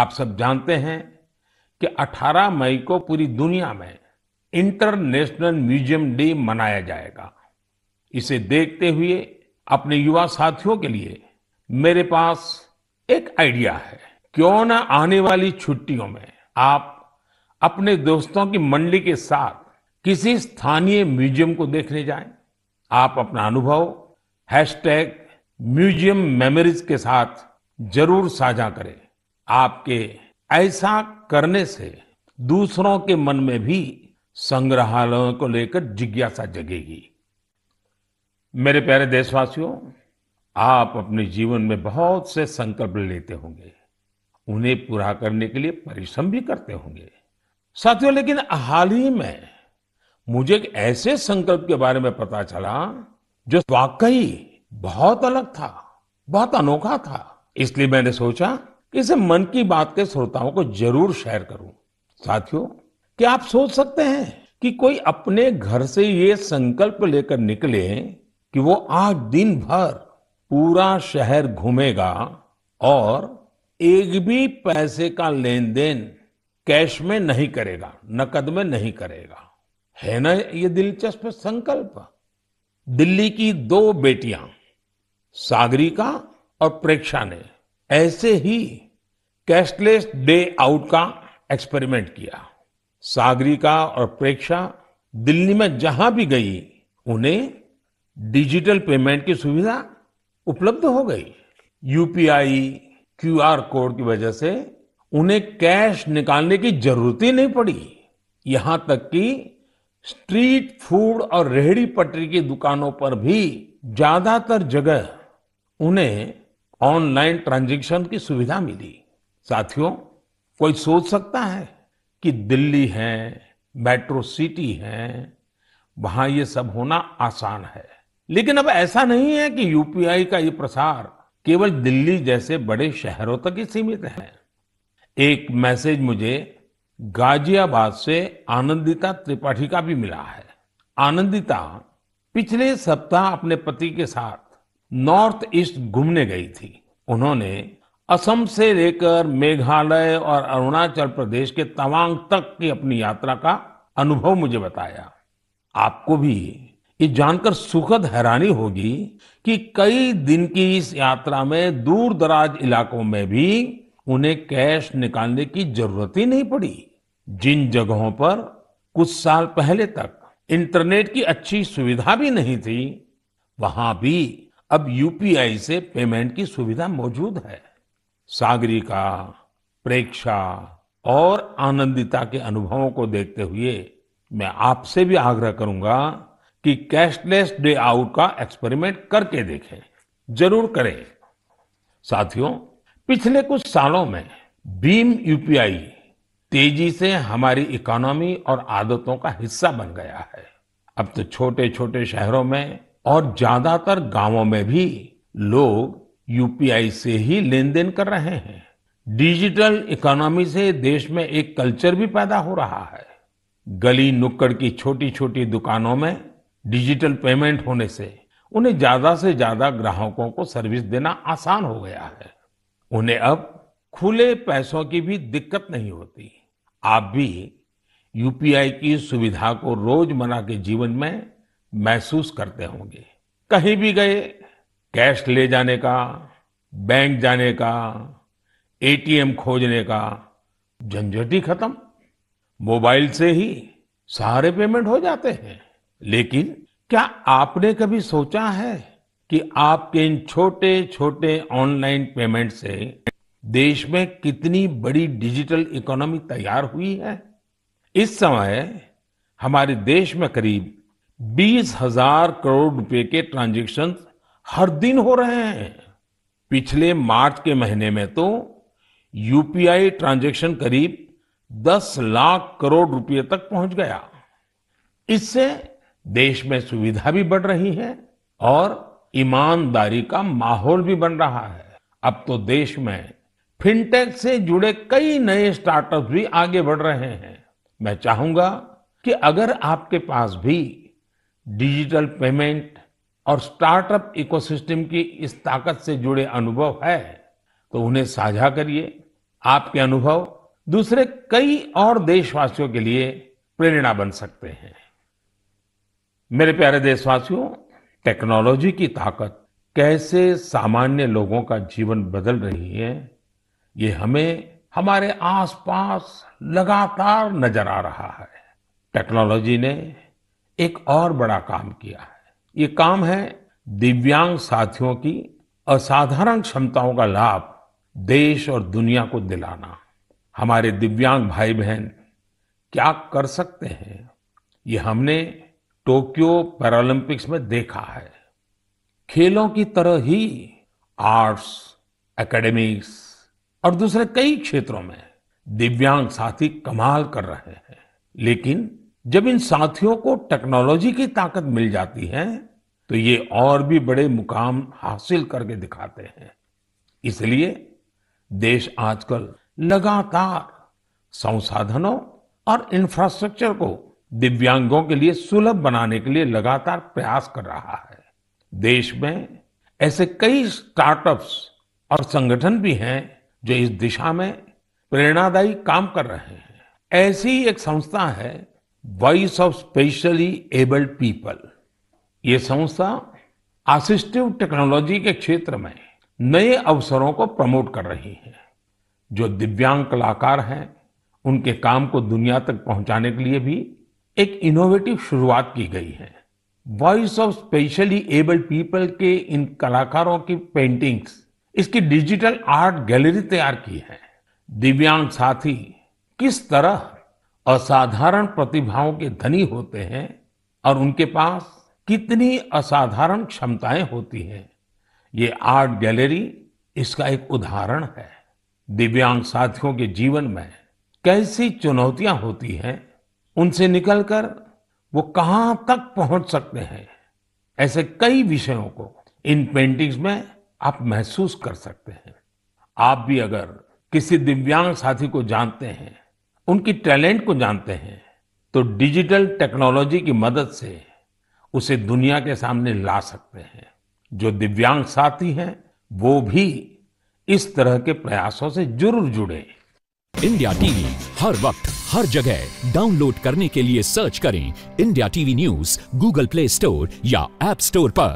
आप सब जानते हैं कि 18 मई को पूरी दुनिया में इंटरनेशनल म्यूजियम डे मनाया जाएगा इसे देखते हुए अपने युवा साथियों के लिए मेरे पास एक आइडिया है क्यों ना आने वाली छुट्टियों में आप अपने दोस्तों की मंडली के साथ किसी स्थानीय म्यूजियम को देखने जाएं। आप अपना अनुभव हैशटैग म्यूजियम मेमोरीज के साथ जरूर साझा करें आपके ऐसा करने से दूसरों के मन में भी संग्रहालयों को लेकर जिज्ञासा जगेगी मेरे प्यारे देशवासियों आप अपने जीवन में बहुत से संकल्प लेते होंगे उन्हें पूरा करने के लिए परिश्रम भी करते होंगे साथियों लेकिन हाल ही में मुझे एक ऐसे संकल्प के बारे में पता चला जो वाकई बहुत अलग था बहुत अनोखा था इसलिए मैंने सोचा इसे मन की बात के श्रोताओं को जरूर शेयर करूं साथियों क्या आप सोच सकते हैं कि कोई अपने घर से ये संकल्प लेकर निकले कि वो आज दिन भर पूरा शहर घूमेगा और एक भी पैसे का लेन देन कैश में नहीं करेगा नकद में नहीं करेगा है ना ये दिलचस्प संकल्प दिल्ली की दो बेटियां सागरिका और प्रेक्षा ने ऐसे ही कैशलेस डे आउट का एक्सपेरिमेंट किया सागरिका और प्रेक्षा दिल्ली में जहां भी गई उन्हें डिजिटल पेमेंट की सुविधा उपलब्ध हो गई यूपीआई क्यूआर कोड की वजह से उन्हें कैश निकालने की जरूरत ही नहीं पड़ी यहां तक कि स्ट्रीट फूड और रेहड़ी पटरी की दुकानों पर भी ज्यादातर जगह उन्हें ऑनलाइन ट्रांजेक्शन की सुविधा मिली साथियों कोई सोच सकता है कि दिल्ली है मेट्रो सिटी है वहां ये सब होना आसान है लेकिन अब ऐसा नहीं है कि यूपीआई का ये प्रसार केवल दिल्ली जैसे बड़े शहरों तक ही सीमित है एक मैसेज मुझे गाजियाबाद से आनंदिता त्रिपाठी का भी मिला है आनंदिता पिछले सप्ताह अपने पति के साथ नॉर्थ ईस्ट घूमने गई थी उन्होंने असम से लेकर मेघालय और अरुणाचल प्रदेश के तवांग तक की अपनी यात्रा का अनुभव मुझे बताया आपको भी ये जानकर सुखद हैरानी होगी कि कई दिन की इस यात्रा में दूर दराज इलाकों में भी उन्हें कैश निकालने की जरूरत ही नहीं पड़ी जिन जगहों पर कुछ साल पहले तक इंटरनेट की अच्छी सुविधा भी नहीं थी वहां भी अब यूपीआई से पेमेंट की सुविधा मौजूद है सागरिका प्रेक्षा और आनंदिता के अनुभवों को देखते हुए मैं आपसे भी आग्रह करूंगा कि कैशलेस डे आउट का एक्सपेरिमेंट करके देखें जरूर करें साथियों पिछले कुछ सालों में भीम यूपीआई तेजी से हमारी इकोनॉमी और आदतों का हिस्सा बन गया है अब तो छोटे छोटे शहरों में और ज्यादातर गांवों में भी लोग यूपीआई से ही लेन देन कर रहे हैं डिजिटल इकोनॉमी से देश में एक कल्चर भी पैदा हो रहा है गली नुक्कड़ की छोटी छोटी दुकानों में डिजिटल पेमेंट होने से उन्हें ज्यादा से ज्यादा ग्राहकों को सर्विस देना आसान हो गया है उन्हें अब खुले पैसों की भी दिक्कत नहीं होती आप भी यूपीआई की सुविधा को रोजमर्रा के जीवन में महसूस करते होंगे कहीं भी गए कैश ले जाने का बैंक जाने का एटीएम खोजने का झंझट ही खत्म मोबाइल से ही सारे पेमेंट हो जाते हैं लेकिन क्या आपने कभी सोचा है कि आपके इन छोटे छोटे ऑनलाइन पेमेंट से देश में कितनी बड़ी डिजिटल इकोनॉमी तैयार हुई है इस समय हमारे देश में करीब बीस हजार करोड़ रुपए के ट्रांजेक्शन्स हर दिन हो रहे हैं पिछले मार्च के महीने में तो यूपीआई ट्रांजैक्शन करीब 10 लाख करोड़ रुपए तक पहुंच गया इससे देश में सुविधा भी बढ़ रही है और ईमानदारी का माहौल भी बन रहा है अब तो देश में फिनटेक से जुड़े कई नए स्टार्टअप भी आगे बढ़ रहे हैं मैं चाहूंगा कि अगर आपके पास भी डिजिटल पेमेंट और स्टार्टअप इकोसिस्टम की इस ताकत से जुड़े अनुभव है तो उन्हें साझा करिए आपके अनुभव दूसरे कई और देशवासियों के लिए प्रेरणा बन सकते हैं मेरे प्यारे देशवासियों टेक्नोलॉजी की ताकत कैसे सामान्य लोगों का जीवन बदल रही है ये हमें हमारे आसपास लगातार नजर आ रहा है टेक्नोलॉजी ने एक और बड़ा काम किया है ये काम है दिव्यांग साथियों की असाधारण क्षमताओं का लाभ देश और दुनिया को दिलाना हमारे दिव्यांग भाई बहन क्या कर सकते हैं ये हमने टोक्यो पैरालंपिक्स में देखा है खेलों की तरह ही आर्ट्स एकेडमिक्स और दूसरे कई क्षेत्रों में दिव्यांग साथी कमाल कर रहे हैं लेकिन जब इन साथियों को टेक्नोलॉजी की ताकत मिल जाती है तो ये और भी बड़े मुकाम हासिल करके दिखाते हैं इसलिए देश आजकल लगातार संसाधनों और इंफ्रास्ट्रक्चर को दिव्यांगों के लिए सुलभ बनाने के लिए लगातार प्रयास कर रहा है देश में ऐसे कई स्टार्टअप्स और संगठन भी हैं जो इस दिशा में प्रेरणादायी काम कर रहे हैं ऐसी एक संस्था है voice of specially abled people ये संस्था असिस्टिव टेक्नोलॉजी के क्षेत्र में नए अवसरों को प्रमोट कर रही है जो दिव्यांग कलाकार हैं उनके काम को दुनिया तक पहुंचाने के लिए भी एक इनोवेटिव शुरुआत की गई है voice of specially abled people के इन कलाकारों की पेंटिंग्स इसकी डिजिटल आर्ट गैलरी तैयार की है दिव्यांग साथी किस तरह असाधारण प्रतिभाओं के धनी होते हैं और उनके पास कितनी असाधारण क्षमताएं होती हैं ये आर्ट गैलरी इसका एक उदाहरण है दिव्यांग साथियों के जीवन में कैसी चुनौतियां होती हैं उनसे निकलकर वो कहां तक पहुंच सकते हैं ऐसे कई विषयों को इन पेंटिंग्स में आप महसूस कर सकते हैं आप भी अगर किसी दिव्यांग साथी को जानते हैं उनकी टैलेंट को जानते हैं तो डिजिटल टेक्नोलॉजी की मदद से उसे दुनिया के सामने ला सकते हैं जो दिव्यांग साथी हैं वो भी इस तरह के प्रयासों से जरूर जुड़े इंडिया टीवी हर वक्त हर जगह डाउनलोड करने के लिए सर्च करें India TV news Google play store या एप स्टोर पर